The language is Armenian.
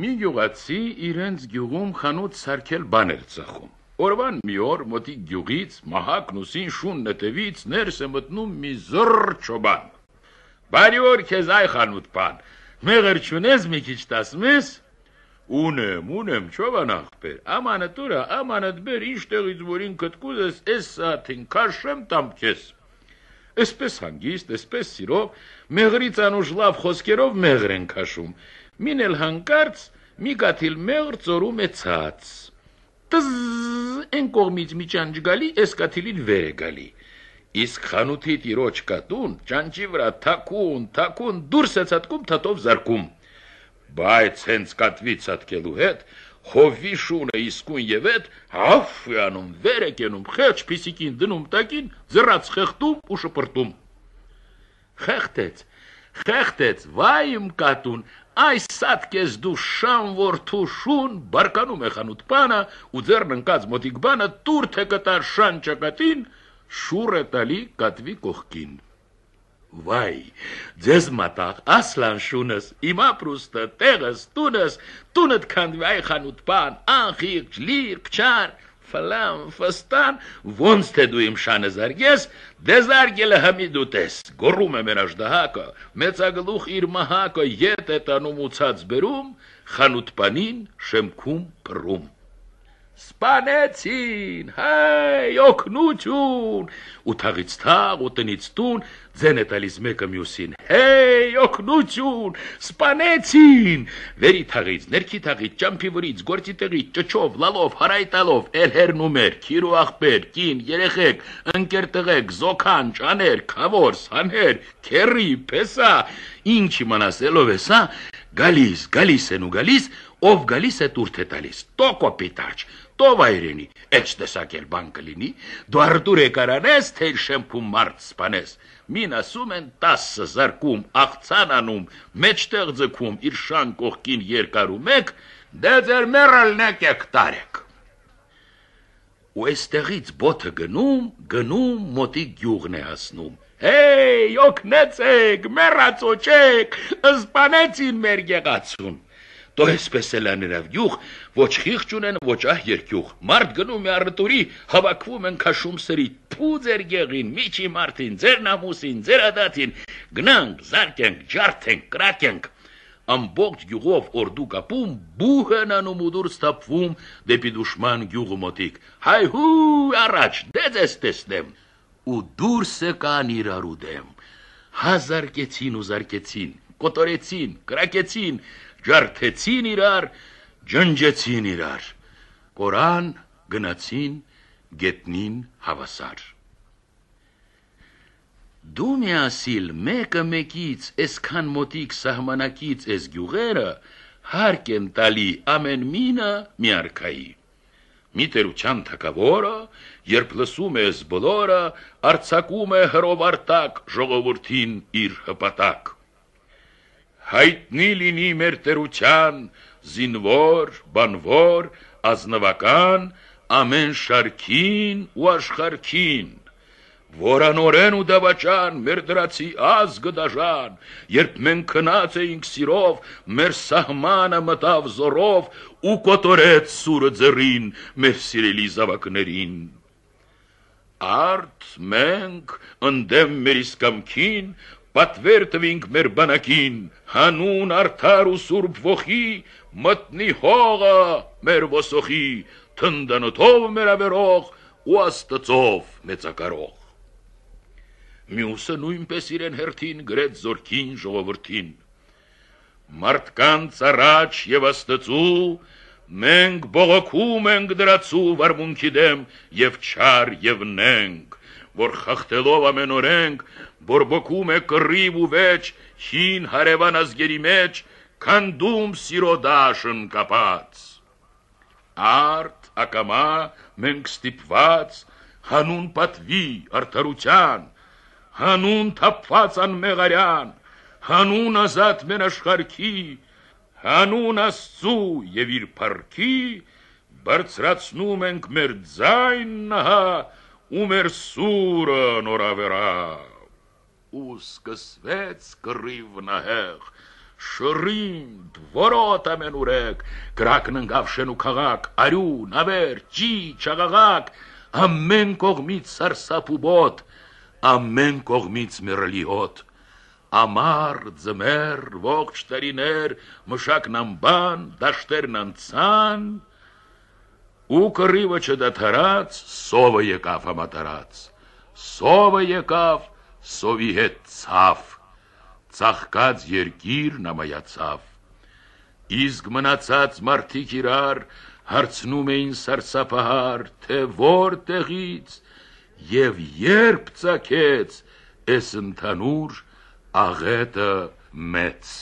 Մի գյուղացի իրենց գյուղում խանութ սարքել բան էր ծախում։ Օրվան մի օր մոտի գյուղից մահակ նուսին շուն նետևից ներս է մտնում մի զոր չոբան։ Բարի օր քեզ այ խանութ բան։ Մեղր չունես մի քիչ տասմես։ Ունեմ, ունեմ չոբան ախպեր։ Ամանդ ուրա, ամանդ բեր ինչտեղից որին կտկուզես, էս սաթին քաշեմ տամ քեզ։ Այսպես հանգիստ, այսպես սիրով, մեղրից անուշ լավ խոսքերով մեղր են քաշում մինել հանկարծ մի գաթիլ մեղր ծորում է ցած։ Տզ են կողմից մի ճանճ գալի, էս կաթիլին վեր է գալի։ Իսկ խանութի տիրոջ կատուն ճանճի վրա թակուն, թակուն դուրս է ցատկում թաթով զարկում։ Բայց հենց կատվի ցատկելու հետ հովի շունը իսկուն եւ այդ հաֆ է անում, վեր է կենում, խեղճ փիսիկին դնում տակին, զրած խեղտում ու շպրտում։ Խեղտեց, խեղտեց, վայ իմ կատուն, Այս սատկես դու շան որդու շուն բարկանում է խանութ պանը ու ձերն ընկած մոտիկ բանը տուր թե կտար շան ճակատին շուր է տալի կատվի կողքին։ Վայ, ձեզ մատաղ, ասլան շունս, իմ ապրուստը, տեղս, տունս, տունդ կանդվայ խանութ պան, անխիղջ, լիրկ, չար, ֆլամ, ֆստան, ոնց թե դու իմ շանը զարգես, դե զարգելը հմի դու տես։ Գոռում է մեր աշդահակը, մեծագլուխ իր մահակը ետ է տանում ու ցած բերում, խանութ բանին շեմքում փռում։ Սպանեցին, հայ, օգնություն։ Ու թաղից թաղ, ու տնից տուն, ձեն է տալիս մեկը մյուսին։ Հեյ, օգնություն, սպանեցին։ Վերի թաղից, ներքի թաղից, ճամփի վրից, գործի տեղից, ճճով, լալով, հարայտալով, ելհերնում էր, քիր ու ախպեր, կին, երեխեք, ընկեր տղեկ, զոքան, ճաներ, քավոր, սաներ, քերի, փեսա, ինչ իմանաս, ելով է սա, հա, գալիս, գալիս են ու գալիս, ով գալիս է տուրտ է տալիս, տոկո պիտաչ, տո վայրենի, էջ տեսակ էլ բան կլինի, դու արդուր եկարանես, թե շեմպում մարդ սպանես, մին ասում են տասը զարկում, աղցան անում, մեջտեղ ձգում, իր շան կողքին երկարում եք, դե ձեր մերալնեք եք տարեք։ Ու էստեղից բոթը գնում, գնում մոտի գյուղն է հասնում, Հեյ, օգնեցեք, մեռածոչ եք, սպանեցին մեր գեղացուն։ Դո այսպես էլ աներավ յուղ, ոչ խիղճ ունեն, ոչ ահ երկյուղ։ Մարդ գնում է առտուրի, հավաքվում են քաշում սրի։ Փու ձեր գեղին, միջի մարդին, ձեր նամուսին, ձեր ադատին, գնանք, զարկենք, ջարդենք, կրակենք։ Ամբողջ գյուղով օրդու կապում, բուհը նանում ու դուրս տապվում դեպի դուշման գյուղը մոտիկ։ Հայհու առաջ, դե ձեզ տեսնեմ։ Ու դուրս եկան իրարու դեմ։ Հազարկեցին ու զարկեցին, կոտորեցին, կրակեցին, ջարդեցին իրար, ջնջեցին իրար։ Կորան գնացին գետնին հավասար։ Դու միասիլ մեկը մեկից այսքան մոտիկ սահմանակից այս գյուղերը հարկ են տալի ամեն մինը միարքայի։ Մի տերության թակավորը, երբ լսում է զբլորը, արցակում է հրովարտակ ժողովրդին իր հպատակ հայտնի լինի մեր տերության զինվոր, բանվոր, ազնվական ամեն շարքին ու աշխարքին Որանորեն ու դավաճան մեր դրացի ազգը դաժան, երբ մենք քնած էինք սիրով, մեր սահմանը մտավ զորով ու կոտորեց սուրը ձեռին մեր սիրելի զավակներին։ Արդ մենք ընդեմ մեր իսկամքին պատվեր տվինք մեր բանակին, հանուն արդար ու սուրբ ոխի, մտնի հողը մեր ոսոխի, թնդանոթով մեր ավերող ու աստծով մեծակարող։ Մյուսը նույնպես իրեն հերթին գրեց զորքին ժողովրդին։ Մարդկանց առաջ եւ աստծու մենք բողոքում ենք դրացու վարմունքի դեմ եւ չար եւ նենք որ խախտելով ամենօրենք բորբոքում է կռիվ ու վեճ հին հարևան ազգերի մեջ քանդում սիրո դաշն կապած արդ ակամա մենք ստիպված հանուն պատվի արդարության հանուն թափված անմեղարյան հանուն ազատ մեր աշխարհքի հանուն աստծու եւ իր փառքի բարձրացնում ենք մեր ձայնը ու մեր սուրը նորավերավ։ Ու սկսվեց կռիվ նահեղ, շրինդ, որոտ ամենուրեք, գրակն ընկավ շենու քաղաք, արյուն, ավեր, ճի, չաղաղակ, ամեն կողմից սարսափ ու բոտ, ամեն կողմից միրլի հոտ։ Ամար, ձմեր, ողջ տարիներ, մշակն ամբան, դաշտերն անցան, ու կռիվը չդադարած սովը եկավ համատարած սովը եկավ սովի հետ ցավ ցաղկած երկիր նամայացավ իսկ մնացած մարդիկ իրար հարցնում էին սարսափահար թե որտեղից եւ երբ ցակեց այս ընդանուր աղետը մեծ